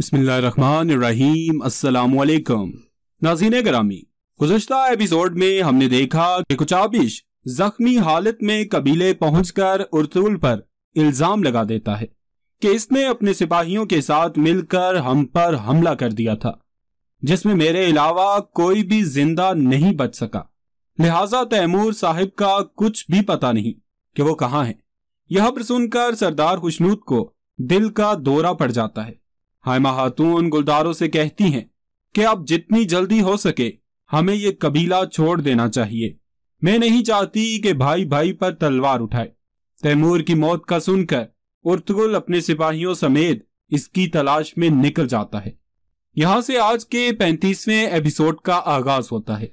बसमीम असलकम नाजीन ग्रामी गुजशत एपिसोड में हमने देखा कि कुचाबिश जख्मी हालत में कबीले पहुंचकर उर्तुल पर इल्जाम लगा देता है कि इसने अपने सिपाहियों के साथ मिलकर हम पर हमला कर दिया था जिसमें मेरे अलावा कोई भी जिंदा नहीं बच सका लिहाजा तैमूर साहिब का कुछ भी पता नहीं कि वो कहाँ है यह सुनकर सरदार खुशनूद को दिल का दौरा पड़ जाता है हायमा खातून गुलदारों से कहती हैं कि अब जितनी जल्दी हो सके हमें ये कबीला छोड़ देना चाहिए मैं नहीं चाहती कि भाई भाई पर तलवार उठाए तैमूर की मौत का सुनकर उर्तगुल अपने सिपाहियों समेत इसकी तलाश में निकल जाता है यहां से आज के पैंतीसवें एपिसोड का आगाज होता है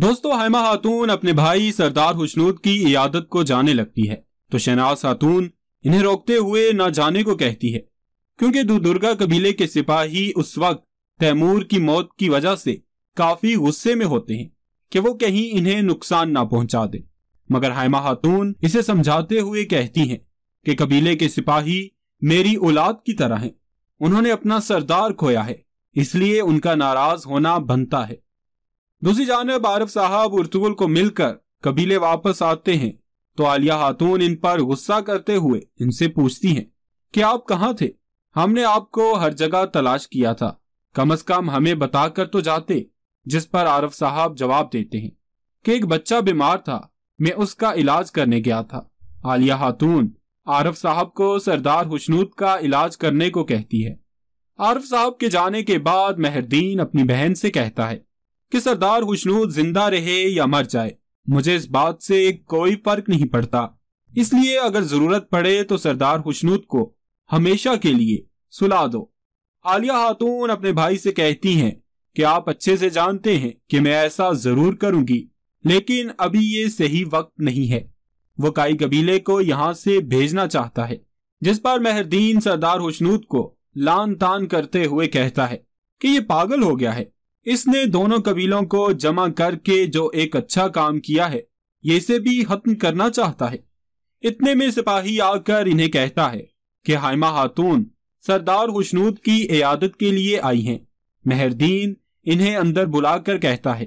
दोस्तों हेमा खातून अपने भाई सरदार हुसनूद की इयादत को जाने लगती है तो शहनाज खातून इन्हें रोकते हुए ना जाने को कहती है क्योंकि दुर्गा कबीले के सिपाही उस वक्त तैमूर की मौत की वजह से काफी गुस्से में होते हैं कि वो कहीं इन्हें नुकसान ना पहुंचा दे मगर हायमा खातून इसे समझाते हुए कहती हैं कि कबीले के सिपाही मेरी औलाद की तरह हैं उन्होंने अपना सरदार खोया है इसलिए उनका नाराज होना बनता है दूसरी जानब आरफ साहब उर्तुगुल को मिलकर कबीले वापस आते हैं तो आलिया खातून इन पर गुस्सा करते हुए इनसे पूछती हैं कि आप कहाँ थे हमने आपको हर जगह तलाश किया था कम अज कम हमें बताकर तो जाते जिस पर आरफ साहब जवाब देते हैं कि एक बच्चा बीमार था मैं उसका इलाज करने गया था आलिया खातून आरफ साहब को सरदार हुशनूत का इलाज करने को कहती है आरफ साहब के जाने के बाद महरदीन अपनी बहन से कहता है कि सरदार हुशनूत जिंदा रहे या मर जाए मुझे इस बात से कोई फर्क नहीं पड़ता इसलिए अगर जरूरत पड़े तो सरदार हुशनूत को हमेशा के लिए सुला दो आलिया खातून अपने भाई से कहती हैं कि आप अच्छे से जानते हैं कि मैं ऐसा जरूर करूंगी लेकिन अभी ये सही वक्त नहीं है वो काई कबीले को यहाँ से भेजना चाहता है जिस पर मेहरदीन सरदार हुशनूद को लान तान करते हुए कहता है कि ये पागल हो गया है इसने दोनों कबीलों को जमा करके जो एक अच्छा काम किया है ये से भी खत्म करना चाहता है इतने में सिपाही आकर इन्हें कहता है कि हाइमा खातून सरदार खुशनूद की इयादत के लिए आई हैं मेहरदीन इन्हें अंदर बुलाकर कहता है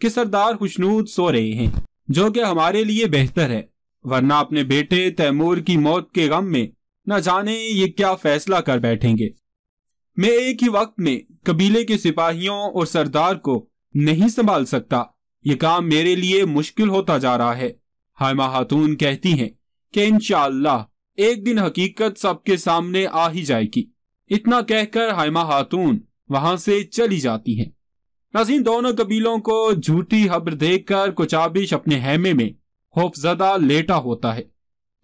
कि सरदार खुशनूद सो रहे हैं जो कि हमारे लिए बेहतर है वरना अपने बेटे तैमूर की मौत के गम में न जाने ये क्या फैसला कर बैठेंगे मैं एक ही वक्त में कबीले के सिपाहियों और सरदार को नहीं संभाल सकता ये काम मेरे लिए मुश्किल होता जा रहा है हायमा खातून कहती हैं कि इनशाला एक दिन हकीकत सबके सामने आ ही जाएगी इतना कहकर हाइमा खातून वहां से चली जाती है नाजीन दोनों कबीलों को झूठी खबर देखकर कुचाबिश अपने हैमे में खौफजदा लेटा होता है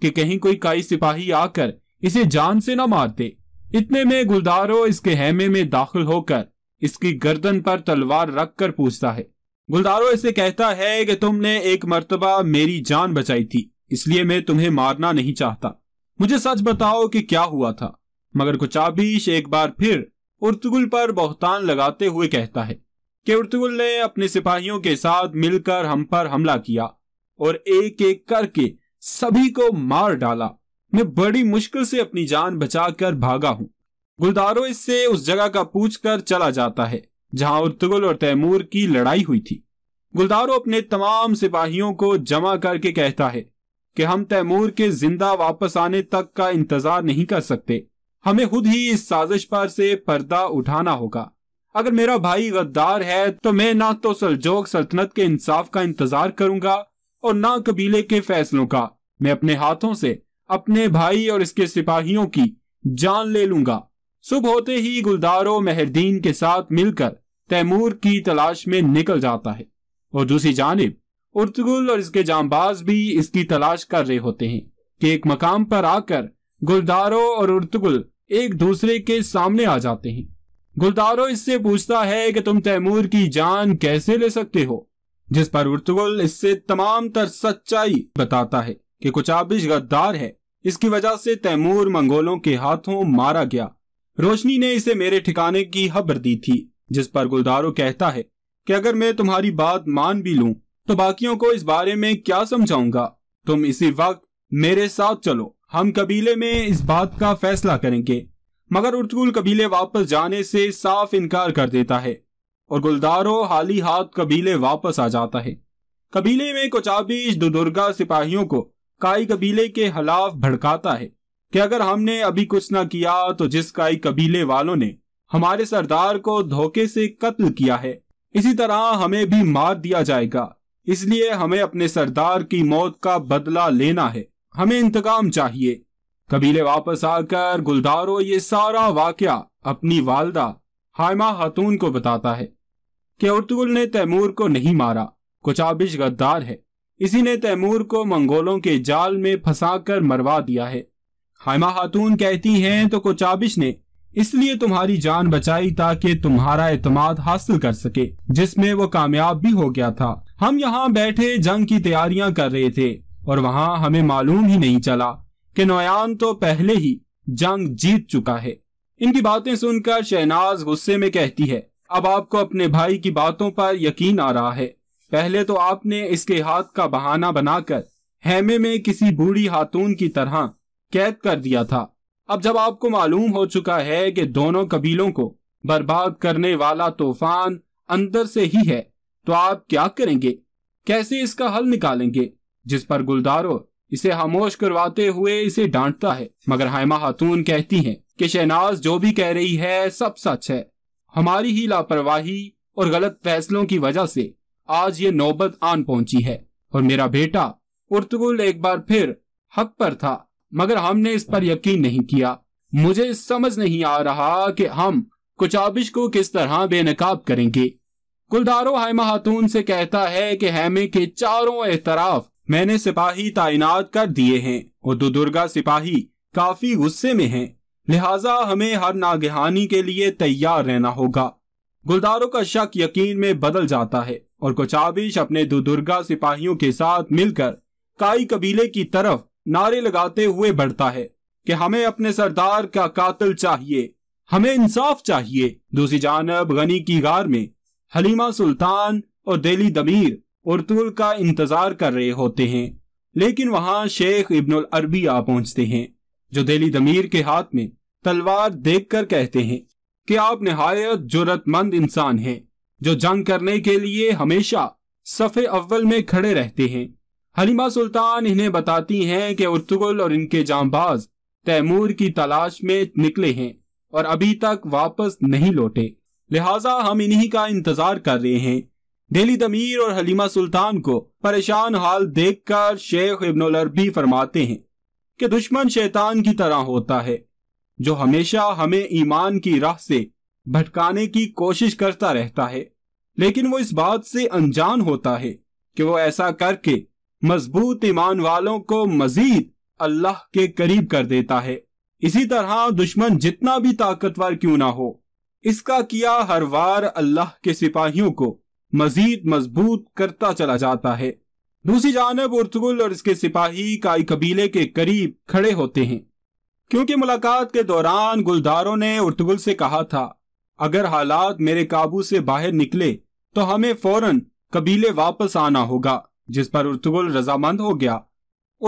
कि कहीं कोई काई सिपाही आकर इसे जान से ना मार दे इतने में गुलदारो इसके हैमे में दाखिल होकर इसकी गर्दन पर तलवार रख कर पूछता है गुलदारो इसे कहता है कि तुमने एक मर्तबा मेरी जान बचाई थी इसलिए मैं तुम्हें मारना नहीं चाहता मुझे सच बताओ कि क्या हुआ था मगर कुचाबीश एक बार फिर उर्तुगुल पर बहुतान लगाते हुए कहता है कि उर्तुगुल ने अपने सिपाहियों के साथ मिलकर हम पर हमला किया और एक एक करके सभी को मार डाला मैं बड़ी मुश्किल से अपनी जान बचाकर भागा हूं गुलदारो इससे उस जगह का पूछकर चला जाता है जहां उर्तुगुल और तैमूर की लड़ाई हुई थी गुलदारो अपने तमाम सिपाहियों को जमा करके कहता है कि हम तैमूर के जिंदा वापस आने तक का इंतजार नहीं कर सकते हमें खुद ही इस साजिश पर से पर्दा उठाना होगा अगर मेरा भाई गद्दार है तो मैं ना तो सलजोग सल्तनत के इंसाफ का इंतजार करूंगा और ना कबीले के फैसलों का मैं अपने हाथों से अपने भाई और इसके सिपाहियों की जान ले लूंगा सुबह होते ही गुलदारो मेहरदीन के साथ मिलकर तैमूर की तलाश में निकल जाता है और दूसरी जानब उर्तगुल और इसके जांबाज भी इसकी तलाश कर रहे होते हैं कि एक मकाम पर आकर गुलदारो और उर्तगुल एक दूसरे के सामने आ जाते हैं गुलदारो इससे पूछता है कि तुम तैमूर की जान कैसे ले सकते हो जिस पर उर्तगुल इससे तमाम तर सच्चाई बताता है कि आबिश गद्दार है इसकी वजह से तैमूर मंगोलों के हाथों मारा गया रोशनी ने इसे मेरे ठिकाने की खबर दी थी जिस पर गुलदारो कहता है कि अगर मैं तुम्हारी बात मान भी लूं तो बाकियों को इस बारे में क्या समझाऊंगा तुम इसी वक्त मेरे साथ चलो हम कबीले में इस बात का फैसला करेंगे मगर उर्तगुल कबीले वापस जाने से साफ इनकार कर देता है और गुलदारो हाली हाथ कबीले वापस आ जाता है कबीले में कोचाबीज दुदुर्गा सिपाहियों को काई कबीले के खिलाफ भड़काता है कि अगर हमने अभी कुछ ना किया तो जिस काई कबीले वालों ने हमारे सरदार को धोखे से कत्ल किया है इसी तरह हमें भी मार दिया जाएगा इसलिए हमें अपने सरदार की मौत का बदला लेना है हमें इंतकाम चाहिए कबीले वापस आकर गुलदारो ये सारा वाक्य अपनी वालदा हायमा हतून को बताता है कि उर्तुगुल ने तैमूर को नहीं मारा कुचाबिश गद्दार है इसी ने तैमूर को मंगोलों के जाल में फंसाकर मरवा दिया है हायमा हतून कहती हैं तो कुचाबिश ने इसलिए तुम्हारी जान बचाई ताकि तुम्हारा एतमाद हासिल कर सके जिसमें वो कामयाब भी हो गया था हम यहाँ बैठे जंग की तैयारियां कर रहे थे और वहां हमें मालूम ही नहीं चला कि नोयान तो पहले ही जंग जीत चुका है इनकी बातें सुनकर शहनाज गुस्से में कहती है अब आपको अपने भाई की बातों पर यकीन आ रहा है पहले तो आपने इसके हाथ का बहाना बनाकर हेमे में किसी बूढ़ी खातून की तरह कैद कर दिया था अब जब आपको मालूम हो चुका है कि दोनों कबीलों को बर्बाद करने वाला तूफान अंदर से ही है तो आप क्या करेंगे कैसे इसका हल निकालेंगे जिस पर गुलदारो इसे खामोश करवाते हुए इसे डांटता है मगर हायमा खातून कहती हैं कि शहनाज जो भी कह रही है सब सच है हमारी ही लापरवाही और गलत फैसलों की वजह से आज ये नौबत आन पहुंची है और मेरा बेटा उर्तगुल एक बार फिर हक पर था मगर हमने इस पर यकीन नहीं किया मुझे समझ नहीं आ रहा कि हम कुचाबिश को किस तरह बेनकाब करेंगे गुलदारो हेमा खातून से कहता है कि हैमे के चारों एतराफ मैंने सिपाही तैनात कर दिए हैं और दो दुर्गा सिपाही काफी गुस्से में हैं लिहाजा हमें हर नागहानी के लिए तैयार रहना होगा गुलदारो का शक यकीन में बदल जाता है और कुचाबिश अपने दो दुर्गा सिपाहियों के साथ मिलकर काई कबीले की तरफ नारे लगाते हुए बढ़ता है कि हमें अपने सरदार का कातिल चाहिए हमें इंसाफ चाहिए दूसरी जानब गनी की गार में हलीमा सुल्तान और दिली दमीर उर्तुल का इंतजार कर रहे होते हैं लेकिन वहां शेख इब्नुल अरबी आ पहुंचते हैं जो दिली दमीर के हाथ में तलवार देखकर कहते हैं कि आप नहायत जरूरतमंद इंसान हैं जो जंग करने के लिए हमेशा सफ़े अव्वल में खड़े रहते हैं हलीमा सुल्तान इन्हें बताती हैं कि उर्तुगल और इनके जांबाज तैमूर की तलाश में निकले हैं और अभी तक वापस नहीं लौटे लिहाजा हम इन्हीं का इंतजार कर रहे हैं डेली दमीर और हलीमा सुल्तान को परेशान हाल देखकर शेख इबन अरबी फरमाते हैं कि दुश्मन शैतान की तरह होता है जो हमेशा हमें ईमान की राह से भटकाने की कोशिश करता रहता है लेकिन वो इस बात से अनजान होता है कि वो ऐसा करके मजबूत ईमान वालों को मजीद अल्लाह के करीब कर देता है इसी तरह दुश्मन जितना भी ताकतवर क्यों ना हो इसका किया हर वार अल्लाह के सिपाहियों को मजीद मजबूत करता चला जाता है दूसरी जानब उर्तगुल और इसके सिपाही काई कबीले के करीब खड़े होते हैं क्योंकि मुलाकात के दौरान गुलदारों ने उर्तगुल से कहा था अगर हालात मेरे काबू से बाहर निकले तो हमें फौरन कबीले वापस आना होगा जिस पर उर्तगुल रजामंद हो गया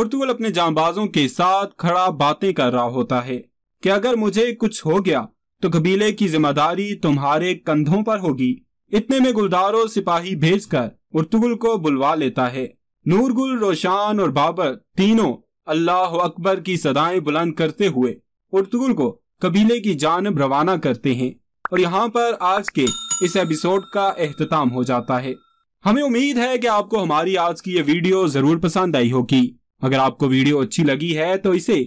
उर्तुगल अपने जांबाजों के साथ खड़ा बातें कर रहा होता है कि अगर मुझे कुछ हो गया तो कबीले की जिम्मेदारी तुम्हारे कंधों पर होगी इतने में गुलदारो सिपाही सिपाही भेजकर उर्तुगुल को बुलवा लेता है नूरगुल रोशान और बाबर तीनों अल्लाह अकबर की सदाएं बुलंद करते हुए उर्तुगुल को कबीले की जानब रवाना करते हैं और यहाँ पर आज के इस एपिसोड का अहतमाम हो जाता है हमें उम्मीद है कि आपको हमारी आज की ये वीडियो जरूर पसंद आई होगी अगर आपको वीडियो अच्छी लगी है तो इसे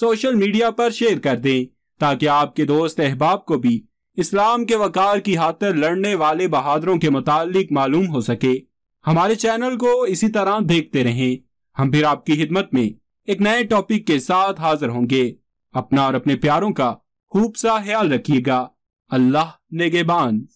सोशल मीडिया पर शेयर कर दें ताकि आपके दोस्त अहबाब को भी इस्लाम के वकार की खातर लड़ने वाले बहादुरों के मुतालिक मालूम हो सके हमारे चैनल को इसी तरह देखते रहें हम फिर आपकी खिदमत में एक नए टॉपिक के साथ हाजिर होंगे अपना और अपने प्यारों का खूब सा ख्याल रखिएगा अल्लाह नेगेबान